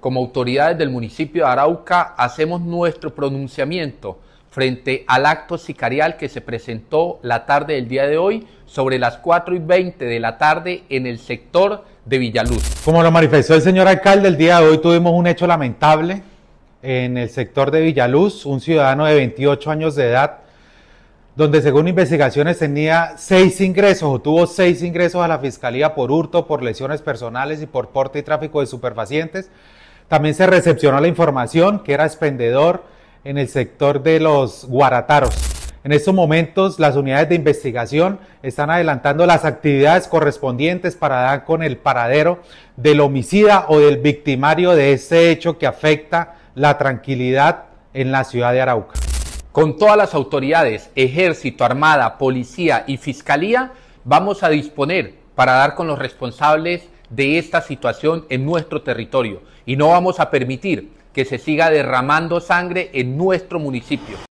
como autoridades del municipio de Arauca, hacemos nuestro pronunciamiento frente al acto sicarial que se presentó la tarde del día de hoy sobre las 4 y 20 de la tarde en el sector de Villaluz. Como lo manifestó el señor alcalde, el día de hoy tuvimos un hecho lamentable en el sector de Villaluz, un ciudadano de 28 años de edad, donde según investigaciones tenía seis ingresos o tuvo seis ingresos a la fiscalía por hurto, por lesiones personales y por porte y tráfico de superfacientes también se recepcionó la información que era expendedor en el sector de los Guarataros. En estos momentos, las unidades de investigación están adelantando las actividades correspondientes para dar con el paradero del homicida o del victimario de este hecho que afecta la tranquilidad en la ciudad de Arauca. Con todas las autoridades, ejército, armada, policía y fiscalía, vamos a disponer para dar con los responsables de esta situación en nuestro territorio y no vamos a permitir que se siga derramando sangre en nuestro municipio.